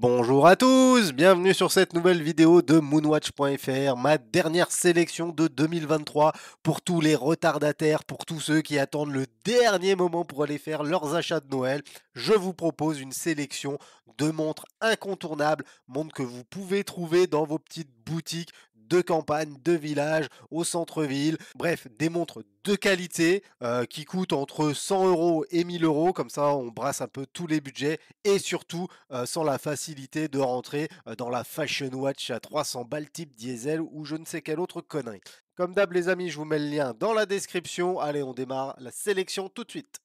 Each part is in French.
Bonjour à tous, bienvenue sur cette nouvelle vidéo de moonwatch.fr, ma dernière sélection de 2023 pour tous les retardataires, pour tous ceux qui attendent le dernier moment pour aller faire leurs achats de Noël. Je vous propose une sélection de montres incontournables, montres que vous pouvez trouver dans vos petites boutiques de campagne, de village, au centre-ville. Bref, des montres de qualité euh, qui coûtent entre 100 euros et 1000 euros. Comme ça, on brasse un peu tous les budgets et surtout euh, sans la facilité de rentrer euh, dans la Fashion Watch à 300 balles type diesel ou je ne sais quelle autre connerie. Comme d'hab les amis, je vous mets le lien dans la description. Allez, on démarre la sélection tout de suite.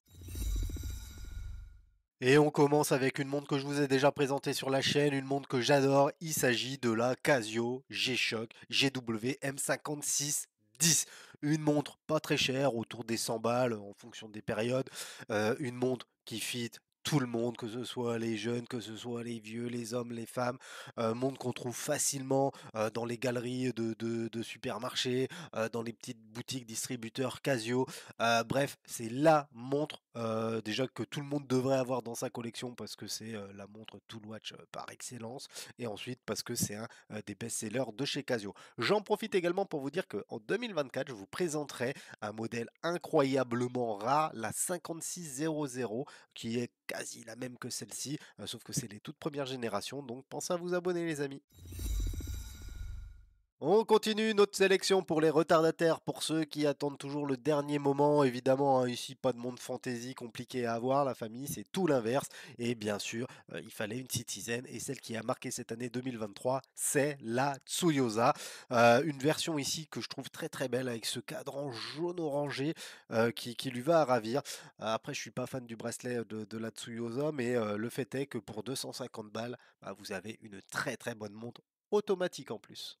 Et on commence avec une montre que je vous ai déjà présentée sur la chaîne, une montre que j'adore. Il s'agit de la Casio G-Shock GW m 5610 Une montre pas très chère, autour des 100 balles en fonction des périodes. Euh, une montre qui fit tout le monde, que ce soit les jeunes, que ce soit les vieux, les hommes, les femmes, euh, montre qu'on trouve facilement euh, dans les galeries de, supermarchés, euh, dans les petites boutiques distributeurs Casio. bref, c'est la montre déjà que tout le monde devrait avoir dans sa collection parce que c'est la montre Toolwatch Watch par excellence et ensuite parce que c'est un des best-sellers de chez Casio. J'en profite également pour vous dire qu'en 2024, je vous présenterai un modèle incroyablement rare, la 5600 qui est quasi la même que celle-ci, euh, sauf que c'est les toutes premières générations, donc pensez à vous abonner les amis. On continue notre sélection pour les retardataires, pour ceux qui attendent toujours le dernier moment. Évidemment, hein, ici, pas de monde fantasy compliqué à avoir. La famille, c'est tout l'inverse. Et bien sûr, euh, il fallait une citizen. Et celle qui a marqué cette année 2023, c'est la Tsuyosa. Euh, une version ici que je trouve très très belle avec ce cadran jaune-orangé euh, qui, lui va à ravir. Après, je suis pas fan du bracelet de, la Tsuyosa, mais le fait est que pour 250 balles, bah, vous avez une très très bonne montre automatique en plus.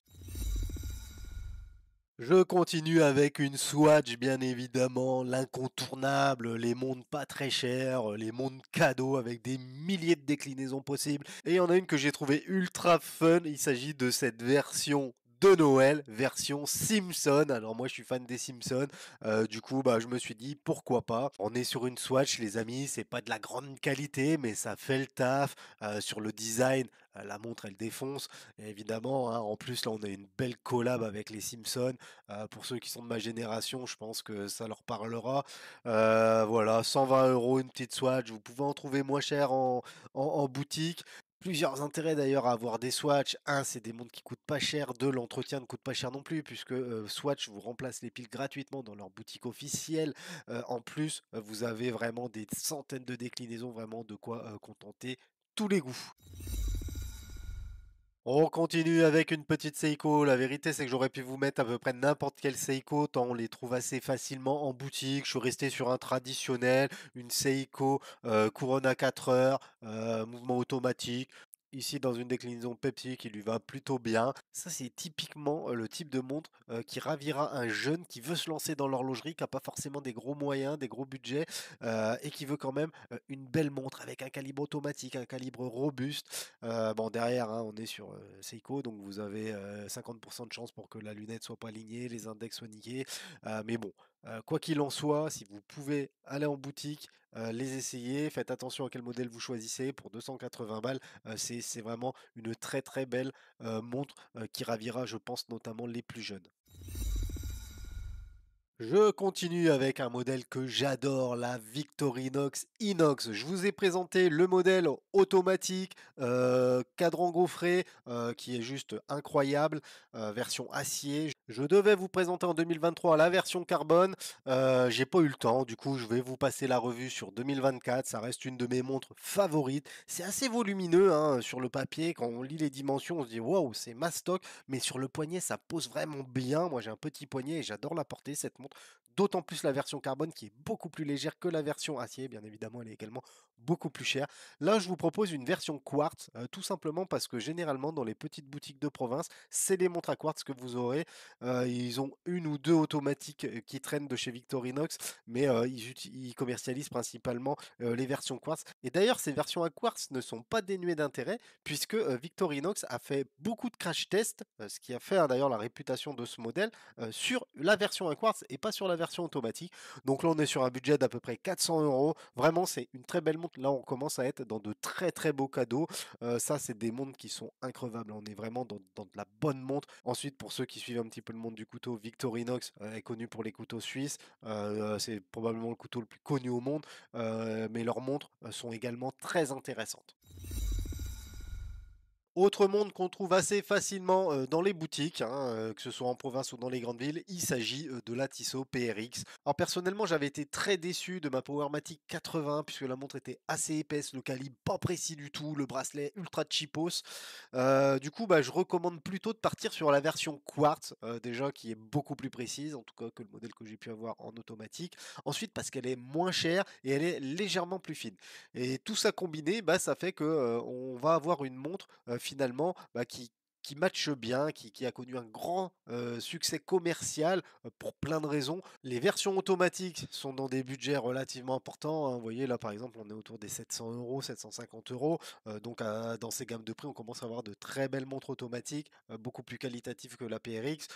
Je continue avec une Swatch, bien évidemment, l'incontournable, les mondes pas très chers, les mondes cadeaux avec des milliers de déclinaisons possibles. Et il y en a une que j'ai trouvé ultra fun, il s'agit de cette version Noël version Simpson. Alors moi je suis fan des Simpsons, euh, du coup bah je me suis dit pourquoi pas. On est sur une Swatch les amis, c'est pas de la grande qualité mais ça fait le taf euh, sur le design. Euh, la montre elle défonce évidemment. Hein, en plus là on a une belle collab avec les Simpsons. pour ceux qui sont de ma génération, je pense que ça leur parlera. voilà 120 euros une petite Swatch. Vous pouvez en trouver moins cher en boutique. Plusieurs intérêts d'ailleurs à avoir des Swatch. Un, c'est des montres qui coûtent pas cher. Deux, l'entretien ne coûte pas cher non plus, puisque euh, Swatch vous remplace les piles gratuitement dans leur boutique officielle. Euh, en plus, euh, vous avez vraiment des centaines de déclinaisons, vraiment de quoi contenter tous les goûts. On continue avec une petite Seiko. La vérité, c'est que j'aurais pu vous mettre à peu près n'importe quelle Seiko, tant on les trouve assez facilement en boutique. Je suis resté sur un traditionnel, une Seiko couronne à 4 heures, euh, mouvement automatique ici dans une déclinaison Pepsi qui lui va plutôt bien. Ça, c'est typiquement le type de montre qui ravira un jeune qui veut se lancer dans l'horlogerie, qui n'a pas forcément des gros moyens, des gros budgets, et qui veut quand même une belle montre avec un calibre automatique, un calibre robuste. bon, derrière, hein, on est sur Seiko, donc vous avez 50% de chance pour que la lunette soit pas alignée, les index soient niqués. mais bon, quoi qu'il en soit, si vous pouvez aller en boutique, les essayer, faites attention à quel modèle vous choisissez. Pour 280 balles, c'est vraiment une très très belle montre qui ravira, je pense, notamment les plus jeunes. Je continue avec un modèle que j'adore, la Victorinox Inox. Je vous ai présenté le modèle automatique, cadran gaufré, qui est juste incroyable, version acier. Je devais vous présenter en 2023 la version carbone. Euh, j'ai pas eu le temps, du coup je vais vous passer la revue sur 2024. Ça reste une de mes montres favorites. C'est assez volumineux hein, sur le papier. Quand on lit les dimensions, on se dit waouh c'est ma stock, mais sur le poignet ça pose vraiment bien. Moi j'ai un petit poignet et j'adore la porter cette montre. D'autant plus la version carbone qui est beaucoup plus légère que la version acier. Bien évidemment, elle est également beaucoup plus chère. Là, je vous propose une version quartz, euh, tout simplement parce que généralement dans les petites boutiques de province, c'est des montres à quartz que vous aurez ils ont une ou deux automatiques qui traînent de chez Victorinox, mais ils, commercialisent principalement les versions quartz. Et d'ailleurs, ces versions à quartz ne sont pas dénuées d'intérêt, puisque Victorinox a fait beaucoup de crash tests, ce qui a fait hein, d'ailleurs la réputation de ce modèle, sur la version à quartz et pas sur la version automatique. Donc là, on est sur un budget d'à peu près 400 euros. Vraiment, c'est une très belle montre. Là, on commence à être dans de très très beaux cadeaux. ça, c'est des montres qui sont increvables. Hein. On est vraiment dans, dans de la bonne montre. Ensuite, pour ceux qui suivent un petit peu le monde du couteau. Victorinox euh, est connu pour les couteaux suisses. Euh, euh, c'est probablement le couteau le plus connu au monde. mais leurs montres sont également très intéressantes. Autre montre qu'on trouve assez facilement euh, dans les boutiques, hein, euh, que ce soit en province ou dans les grandes villes, il s'agit euh, de la Tissot PRX. Alors personnellement, j'avais été très déçu de ma Powermatic 80 puisque la montre était assez épaisse, le calibre pas précis du tout, le bracelet ultra cheapos. du coup, bah, je recommande plutôt de partir sur la version quartz déjà qui est beaucoup plus précise, en tout cas que le modèle que j'ai pu avoir en automatique. Ensuite, parce qu'elle est moins chère et elle est légèrement plus fine. Et tout ça combiné, bah, ça fait que on va avoir une montre finalement bah, qui, qui matche bien, qui, a connu un grand succès commercial pour plein de raisons. Les versions automatiques sont dans des budgets relativement importants. Hein. Vous voyez là par exemple on est autour des 700 euros, 750 euros. Donc dans ces gammes de prix on commence à avoir de très belles montres automatiques, beaucoup plus qualitatives que la PRX.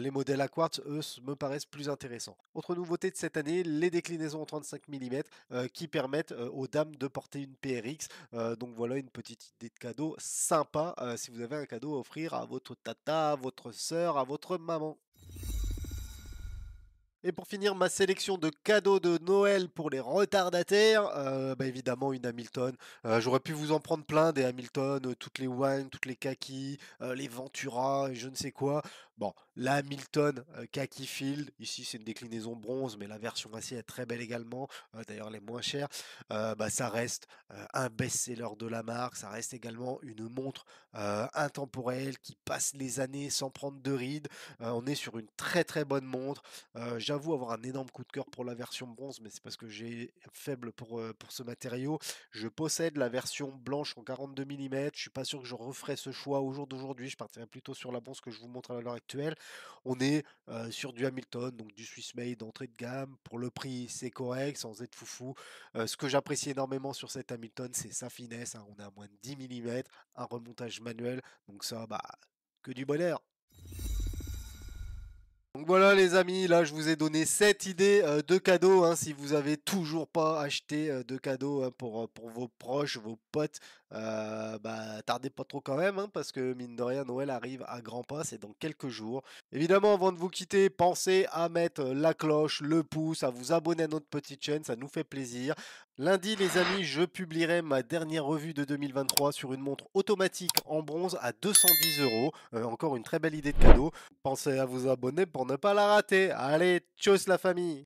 les modèles à quartz eux me paraissent plus intéressants. Autre nouveauté de cette année, les déclinaisons en 35 mm qui permettent aux dames de porter une PRX. donc voilà une petite idée de cadeau sympa si vous avez un cadeau à offrir à votre tata, à votre sœur, à votre maman. Et pour finir, ma sélection de cadeaux de Noël pour les retardataires, euh, bah, évidemment une Hamilton. Euh, j'aurais pu vous en prendre plein des Hamilton, euh, toutes les One, toutes les Kaki, les Ventura, je ne sais quoi. Bon, la Hamilton Kaki Field, ici c'est une déclinaison bronze, mais la version acier est très belle également, d'ailleurs les moins chères. Bah, ça reste un best-seller de la marque, ça reste également une montre intemporelle qui passe les années sans prendre de rides. on est sur une très très bonne montre j'avoue avoir un énorme coup de cœur pour la version bronze, mais c'est parce que j'ai faible pour, pour ce matériau. Je possède la version blanche en 42 mm. Je suis pas sûr que je referai ce choix au jour d'aujourd'hui. Je partirai plutôt sur la bronze que je vous montre à l'heure actuelle. On est sur du Hamilton, donc du Swiss Made d'entrée de gamme. Pour le prix, c'est correct, sans être foufou. ce que j'apprécie énormément sur cette Hamilton, c'est sa finesse. Hein. On est à moins de 10 mm, un remontage manuel. Donc ça, bah, que du bonheur. Donc voilà les amis, là je vous ai donné 7 idées euh, de cadeaux hein, si vous avez toujours pas acheté euh, de cadeaux hein, euh, pour vos proches, vos potes, euh, bah, tardez pas trop quand même, hein, parce que mine de rien, Noël arrive à grands pas, c'est dans quelques jours. Évidemment, avant de vous quitter, pensez à mettre euh, la cloche, le pouce, à vous abonner à notre petite chaîne, ça nous fait plaisir. Lundi, les amis, je publierai ma dernière revue de 2023 sur une montre automatique en bronze à 210 euros. Euh, encore une très belle idée de cadeau. Pensez à vous abonner pour ne pas la rater. Allez, tchuss la famille!